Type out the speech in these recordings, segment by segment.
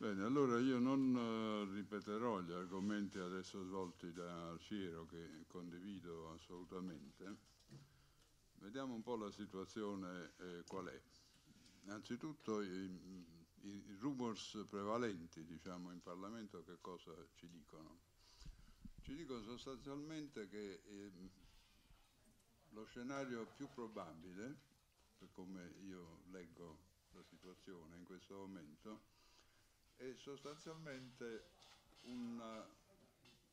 Bene, allora io non eh, ripeterò gli argomenti adesso svolti da Ciro che condivido assolutamente. Vediamo un po' la situazione eh, qual è. Innanzitutto i, i rumors prevalenti diciamo, in Parlamento che cosa ci dicono? Ci dicono sostanzialmente che eh, lo scenario più probabile, per come io leggo la situazione in questo momento, è sostanzialmente un,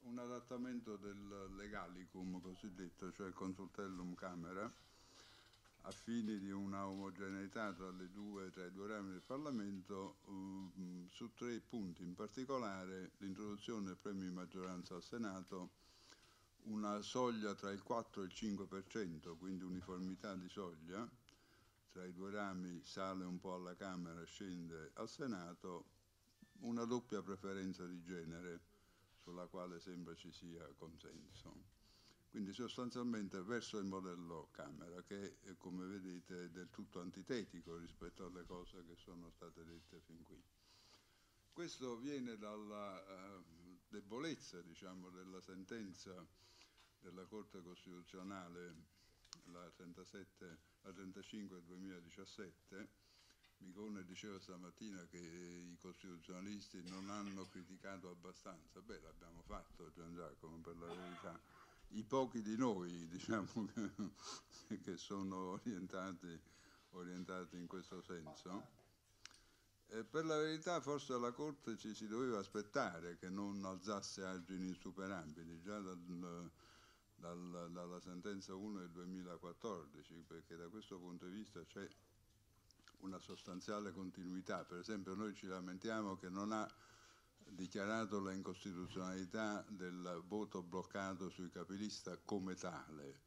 un adattamento del legalicum cosiddetto, cioè il consultellum camera, a fini di una omogeneità tra, due, tra i due rami del Parlamento um, su tre punti, in particolare l'introduzione del premio di maggioranza al Senato, una soglia tra il 4 e il 5%, quindi uniformità di soglia, tra i due rami sale un po' alla Camera, scende al Senato una doppia preferenza di genere sulla quale sembra ci sia consenso. Quindi sostanzialmente verso il modello Camera che come vedete è del tutto antitetico rispetto alle cose che sono state dette fin qui. Questo viene dalla eh, debolezza diciamo, della sentenza della Corte Costituzionale la 35 del 2017 Micone diceva stamattina che i costituzionalisti non hanno criticato abbastanza, beh l'abbiamo fatto Gian Giacomo per la verità, i pochi di noi diciamo che, che sono orientati, orientati, in questo senso. E per la verità forse alla Corte ci si doveva aspettare che non alzasse argini insuperabili, già dal, dal, dalla sentenza 1 del 2014, perché da questo punto di vista c'è una sostanziale continuità. Per esempio noi ci lamentiamo che non ha dichiarato la incostituzionalità del voto bloccato sui capilista come tale,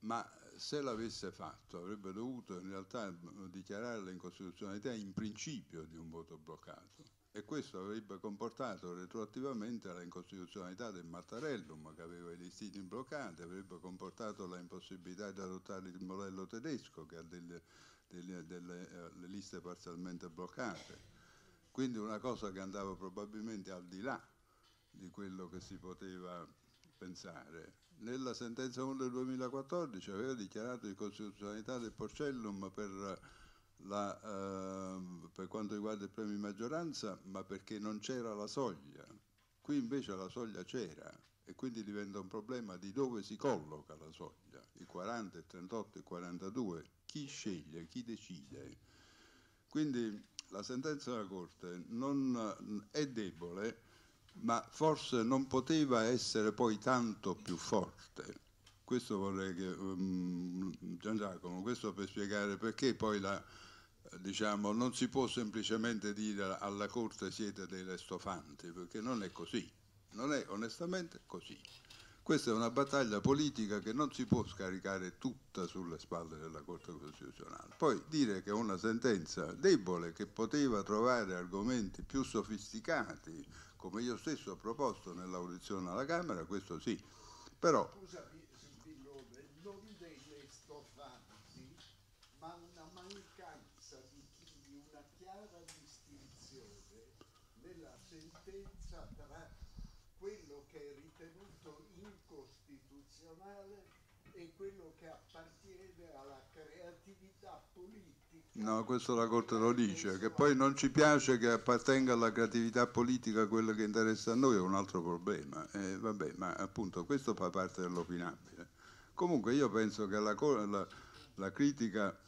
ma se l'avesse fatto avrebbe dovuto in realtà dichiarare l'incostituzionalità in principio di un voto bloccato e questo avrebbe comportato retroattivamente la incostituzionalità del Mattarellum che aveva i listini bloccati, avrebbe comportato la impossibilità di adottare il modello tedesco che ha delle delle, delle uh, liste parzialmente bloccate. Quindi una cosa che andava probabilmente al di là di quello che si poteva pensare. Nella sentenza 1 del 2014 aveva dichiarato di costituzionalità del Porcellum per, la, uh, per quanto riguarda il premio di maggioranza, ma perché non c'era la soglia. Qui invece la soglia c'era e quindi diventa un problema di dove si colloca la soglia, il 40, il 38, il 42, chi sceglie, chi decide. Quindi la sentenza della Corte non, è debole, ma forse non poteva essere poi tanto più forte. Questo vorrei che um, Gian Giacomo, questo per spiegare perché poi la, diciamo, non si può semplicemente dire alla Corte siete dei restofanti, perché non è così, non è onestamente così. Questa è una battaglia politica che non si può scaricare tutta sulle spalle della Corte Costituzionale. Poi dire che una sentenza debole che poteva trovare argomenti più sofisticati, come io stesso ho proposto nell'audizione alla Camera, questo sì. Però Scusami, Spillone, non venne stoffati, ma una mancanza di una chiara distinzione nella sentenza tra quello che è ritenuto incostituzionale e quello che appartiene alla creatività politica. No, questo la Corte lo dice, che poi non ci piace che appartenga alla creatività politica quello che interessa a noi è un altro problema. Eh, vabbè, ma appunto questo fa parte dell'opinabile. Comunque io penso che la, la, la critica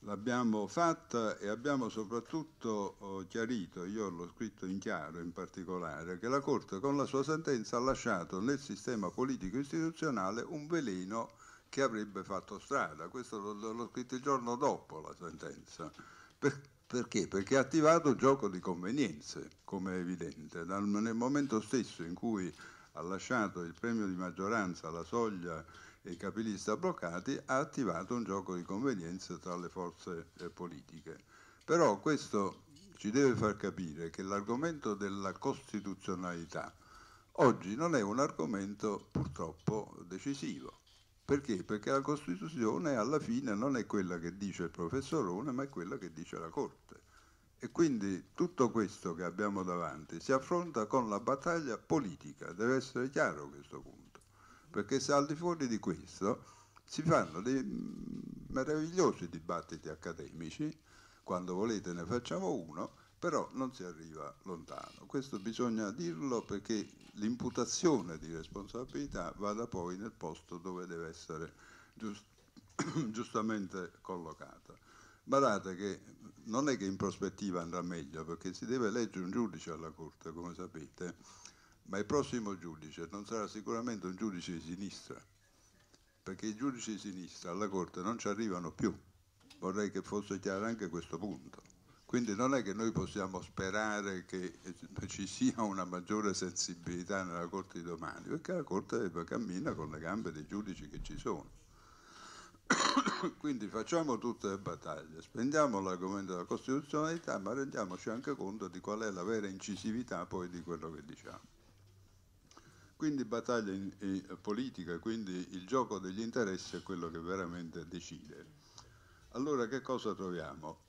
l'abbiamo fatta e abbiamo soprattutto oh, chiarito, io l'ho scritto in chiaro in particolare, che la Corte con la sua sentenza ha lasciato nel sistema politico istituzionale un veleno che avrebbe fatto strada. Questo l'ho scritto il giorno dopo la sentenza. Per, perché? Perché ha attivato un gioco di convenienze, come è evidente. Dal, nel momento stesso in cui ha lasciato il premio di maggioranza alla soglia e i capilista bloccati, ha attivato un gioco di convenienza tra le forze eh, politiche. Però questo ci deve far capire che l'argomento della costituzionalità oggi non è un argomento purtroppo decisivo. Perché? Perché la Costituzione alla fine non è quella che dice il professorone, ma è quella che dice la Corte. E quindi tutto questo che abbiamo davanti si affronta con la battaglia politica, deve essere chiaro questo punto perché se al di fuori di questo si fanno dei mm, meravigliosi dibattiti accademici, quando volete ne facciamo uno, però non si arriva lontano. Questo bisogna dirlo perché l'imputazione di responsabilità vada poi nel posto dove deve essere giust- giustamente collocata. Guardate che non è che in prospettiva andrà meglio, perché si deve eleggere un giudice alla Corte, come sapete, ma il prossimo giudice non sarà sicuramente un giudice di sinistra, perché i giudici di sinistra alla Corte non ci arrivano più. Vorrei che fosse chiaro anche questo punto. Quindi non è che noi possiamo sperare che ci sia una maggiore sensibilità nella Corte di domani, perché la Corte cammina con le gambe dei giudici che ci sono. Quindi facciamo tutte le battaglie, spendiamo l'argomento della costituzionalità, ma rendiamoci anche conto di qual è la vera incisività poi di quello che diciamo. Quindi battaglia in, in, eh, politica, quindi il gioco degli interessi è quello che veramente decide. Allora che cosa troviamo?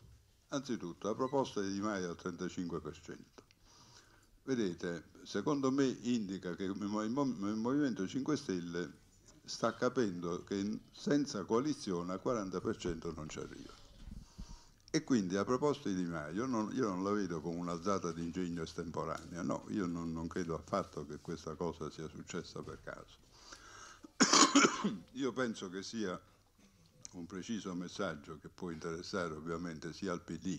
Anzitutto la proposta di Di Maio al 35%. Vedete, secondo me indica che il Movimento 5 Stelle sta capendo che senza coalizione al 40% non ci arriva. E quindi a proposito di Di Maio non, io non la vedo come un'alzata di ingegno estemporanea, no, io non, non credo affatto che questa cosa sia successa per caso. io penso che sia un preciso messaggio che può interessare ovviamente sia al PD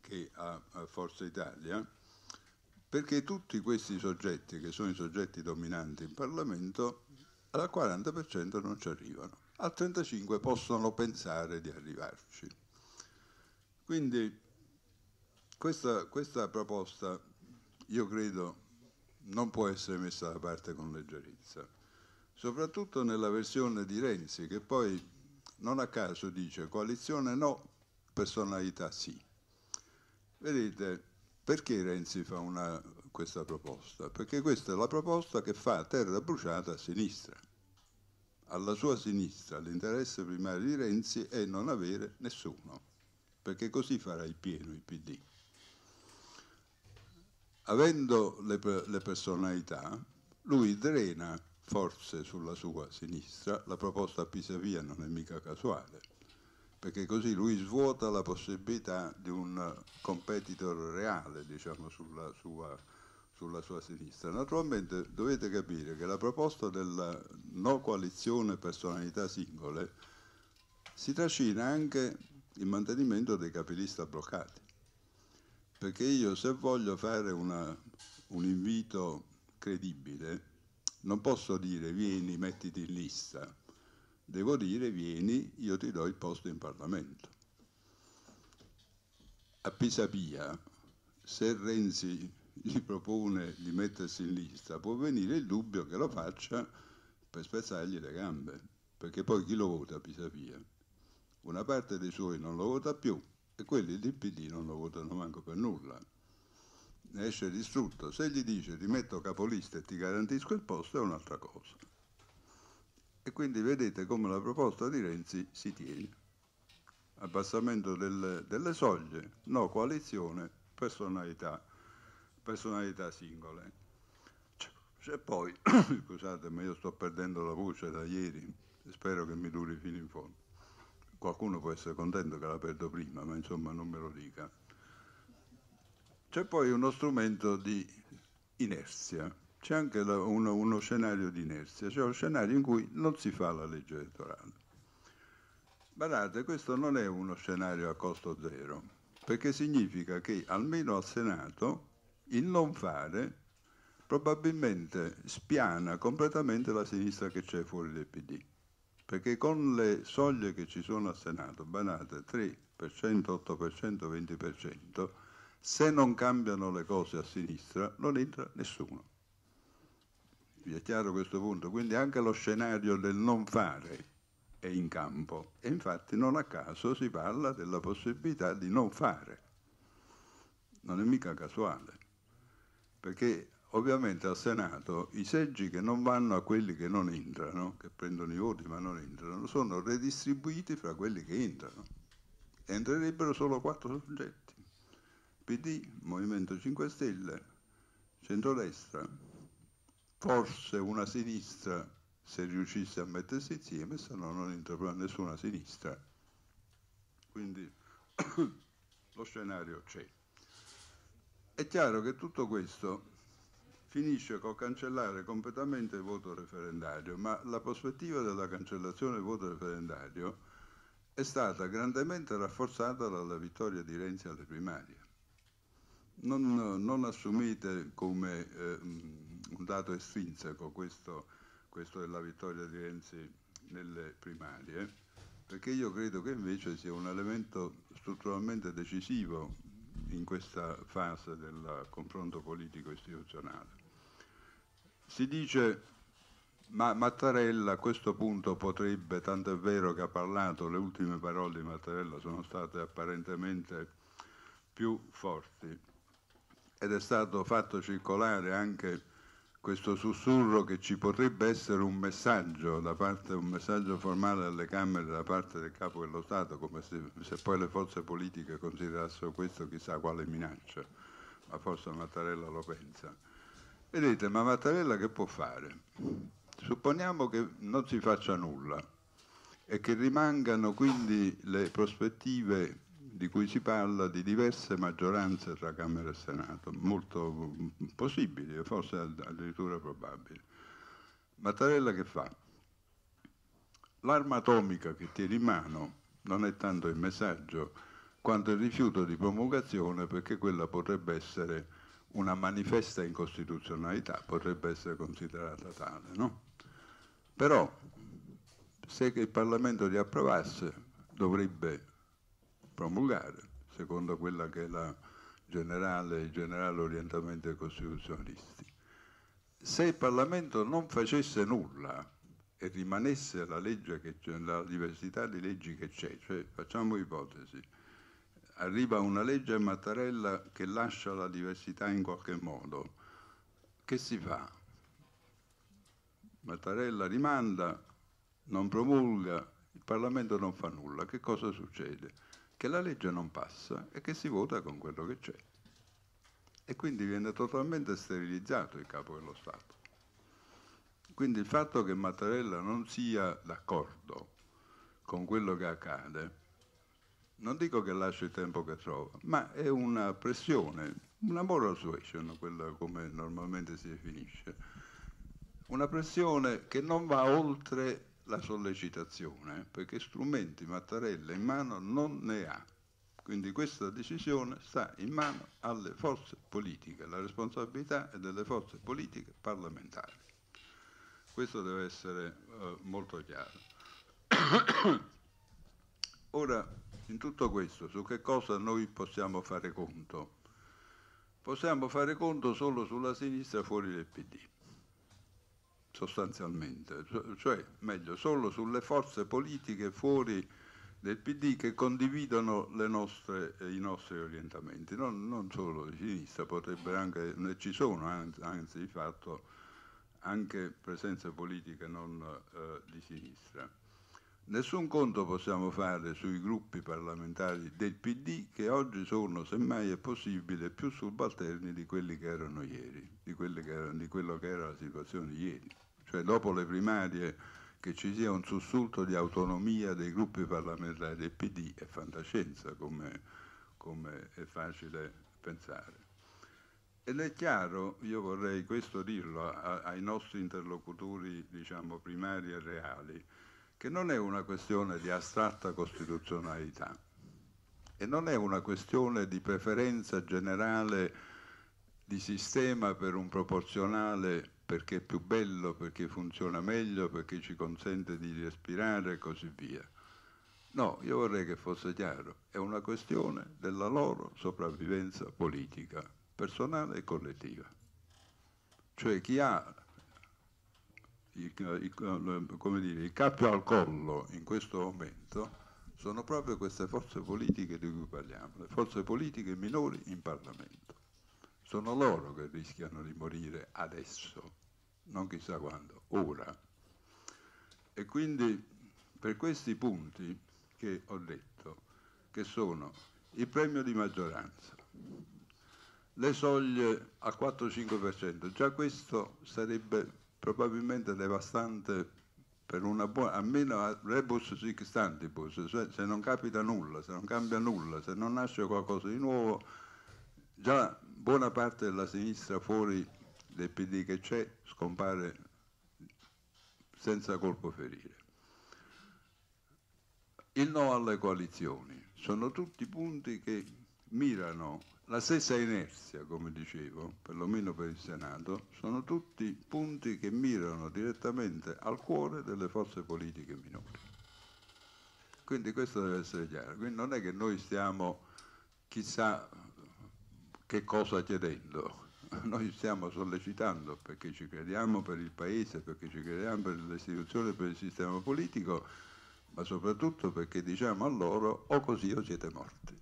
che a, a Forza Italia, perché tutti questi soggetti, che sono i soggetti dominanti in Parlamento, al 40% non ci arrivano, al 35% possono pensare di arrivarci. Quindi questa, questa proposta, io credo, non può essere messa da parte con leggerezza, soprattutto nella versione di Renzi, che poi non a caso dice coalizione no, personalità sì. Vedete, perché Renzi fa una, questa proposta? Perché questa è la proposta che fa terra bruciata a sinistra. Alla sua sinistra l'interesse primario di Renzi è non avere nessuno perché così farà il pieno il PD. Avendo le, le personalità, lui drena forze sulla sua sinistra, la proposta a Pisavia non è mica casuale, perché così lui svuota la possibilità di un competitor reale diciamo, sulla, sua, sulla, sua, sinistra. Naturalmente dovete capire che la proposta della no coalizione personalità singole si trascina anche il mantenimento dei capilista bloccati. Perché io se voglio fare una, un invito credibile, non posso dire vieni, mettiti in lista, devo dire vieni, io ti do il posto in Parlamento. A Pisapia, se Renzi gli propone di mettersi in lista, può venire il dubbio che lo faccia per spezzargli le gambe, perché poi chi lo vota a Pisapia? una parte dei suoi non lo vota più e quelli del PD non lo votano manco per nulla. Ne esce distrutto. Se gli dice ti metto capolista e ti garantisco il posto è un'altra cosa. E quindi vedete come la proposta di Renzi si tiene. Abbassamento del, delle soglie, no coalizione, personalità, personalità singole. C'è poi, scusate ma io sto perdendo la voce da ieri, spero che mi duri fino in fondo qualcuno può essere contento che l'ha aperto prima, ma insomma non me lo dica. C'è poi uno strumento di inerzia, c'è anche uno, uno scenario di inerzia, cioè uno scenario in cui non si fa la legge elettorale. Guardate, questo non è uno scenario a costo zero, perché significa che almeno al Senato il non fare probabilmente spiana completamente la sinistra che c'è fuori del PD perché con le soglie che ci sono al Senato, banate 3%, 8%, 20%, se non cambiano le cose a sinistra non entra nessuno. Vi è chiaro questo punto? Quindi anche lo scenario del non fare è in campo e infatti non a caso si parla della possibilità di non fare. Non è mica casuale, perché ovviamente al Senato i seggi che non vanno a quelli che non entrano, che prendono i voti ma non entrano, sono redistribuiti fra quelli che entrano. Entrerebbero solo quattro soggetti, PD, Movimento 5 Stelle, centrodestra, forse una sinistra se riuscisse a mettersi insieme, se no non entrerà nessuna sinistra. Quindi lo scenario c'è. È chiaro che tutto questo finisce col cancellare completamente il voto referendario, ma la prospettiva della cancellazione del voto referendario è stata grandemente rafforzata dalla vittoria di Renzi alle primarie. Non, non assumete come eh, un dato estrinseco questo, questo della vittoria di Renzi nelle primarie, perché io credo che invece sia un elemento strutturalmente decisivo in questa fase del confronto politico istituzionale. Si dice, ma Mattarella a questo punto potrebbe, tanto è vero che ha parlato, le ultime parole di Mattarella sono state apparentemente più forti ed è stato fatto circolare anche questo sussurro che ci potrebbe essere un messaggio, parte, un messaggio formale alle Camere da parte del Capo dello Stato, come se, se poi le forze politiche considerassero questo chissà quale minaccia, ma forse Mattarella lo pensa. Vedete, ma Mattarella che può fare? Supponiamo che non si faccia nulla e che rimangano quindi le prospettive di cui si parla di diverse maggioranze tra Camera e Senato, molto possibili, forse addirittura probabili. Mattarella che fa? L'arma atomica che tiene in mano non è tanto il messaggio quanto il rifiuto di promulgazione perché quella potrebbe essere una manifesta incostituzionalità, potrebbe essere considerata tale, no? Però se il Parlamento li approvasse dovrebbe promulgare, secondo quella che è la generale, il generale orientamento dei costituzionalisti. Se il Parlamento non facesse nulla e rimanesse la, legge che c'è, la diversità di leggi che c'è, cioè facciamo ipotesi, arriva una legge Mattarella che lascia la diversità in qualche modo. Che si fa? Mattarella rimanda, non promulga, il Parlamento non fa nulla. Che cosa succede? Che la legge non passa e che si vota con quello che c'è. E quindi viene totalmente sterilizzato il capo dello Stato. Quindi il fatto che Mattarella non sia d'accordo con quello che accade non dico che lascia il tempo che trova, ma è una pressione, una moral suasion, quella come normalmente si definisce, una pressione che non va oltre la sollecitazione, perché strumenti Mattarella in mano non ne ha. Quindi questa decisione sta in mano alle forze politiche, la responsabilità è delle forze politiche parlamentari. Questo deve essere eh, molto chiaro. Ora, in tutto questo, su che cosa noi possiamo fare conto? Possiamo fare conto solo sulla sinistra fuori del PD, sostanzialmente, cioè, meglio, solo sulle forze politiche fuori del PD che condividono nostre, eh, i nostri orientamenti, non, non solo di sinistra, anche, ci sono anzi, anzi, di fatto anche presenze politiche non eh, di sinistra. Nessun conto possiamo fare sui gruppi parlamentari del PD che oggi sono, semmai è possibile, più subalterni di quelli che erano ieri, di, che erano, di quello che era la situazione ieri. Cioè dopo le primarie che ci sia un sussulto di autonomia dei gruppi parlamentari del PD è fantascienza, come, come è facile pensare. Ed è chiaro, io vorrei questo dirlo a, ai nostri interlocutori diciamo, primari e reali, che non è una questione di astratta costituzionalità e non è una questione di preferenza generale di sistema per un proporzionale perché è più bello, perché funziona meglio, perché ci consente di respirare e così via. No, io vorrei che fosse chiaro, è una questione della loro sopravvivenza politica, personale e collettiva. Cioè chi ha il, il, dire, il cappio al collo in questo momento sono proprio queste forze politiche di cui parliamo, le forze politiche minori in Parlamento. Sono loro che rischiano di morire adesso, non chissà quando, ora. E quindi per questi punti che ho detto, che sono il premio di maggioranza, le soglie al 4-5%, già questo sarebbe probabilmente devastante per una buona, almeno a rebus sic stantibus, cioè se non capita nulla, se non cambia nulla, se non nasce qualcosa di nuovo, già buona parte della sinistra fuori del PD che c'è scompare senza colpo ferire. Il no alle coalizioni sono tutti punti che mirano la stessa inerzia, come dicevo, perlomeno per il Senato, sono tutti punti che mirano direttamente al cuore delle forze politiche minori. Quindi questo deve essere chiaro. Quindi non è che noi stiamo chissà che cosa chiedendo, noi stiamo sollecitando perché ci crediamo per il Paese, perché ci crediamo per le istituzioni, per il sistema politico, ma soprattutto perché diciamo a loro o così o siete morti.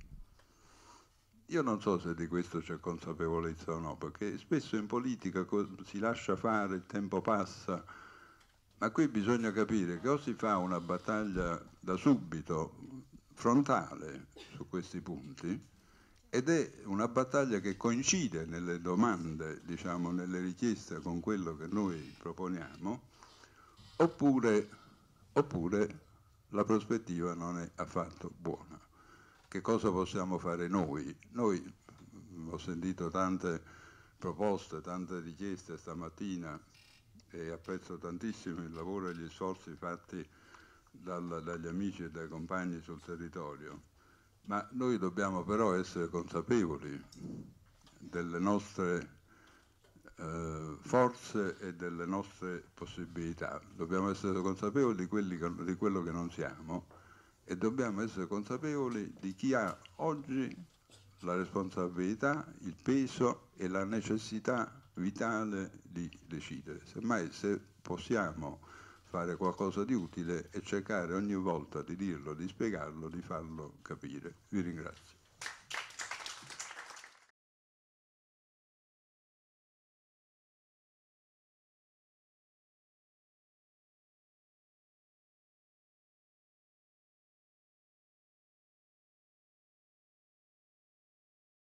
Io non so se di questo c'è consapevolezza o no, perché spesso in politica si lascia fare, il tempo passa, ma qui bisogna capire che o si fa una battaglia da subito, frontale su questi punti, ed è una battaglia che coincide nelle domande, diciamo, nelle richieste con quello che noi proponiamo, oppure, oppure la prospettiva non è affatto buona che cosa possiamo fare noi? Noi mm, ho sentito tante proposte, tante richieste stamattina e apprezzo tantissimo il lavoro e gli sforzi fatti dal, dagli amici e dai compagni sul territorio, ma noi dobbiamo però essere consapevoli delle nostre eh, forze e delle nostre possibilità, dobbiamo essere consapevoli di, quelli, di quello che non siamo e dobbiamo essere consapevoli di chi ha oggi la responsabilità, il peso e la necessità vitale di decidere. Semmai se possiamo fare qualcosa di utile e cercare ogni volta di dirlo, di spiegarlo, di farlo capire. Vi ringrazio.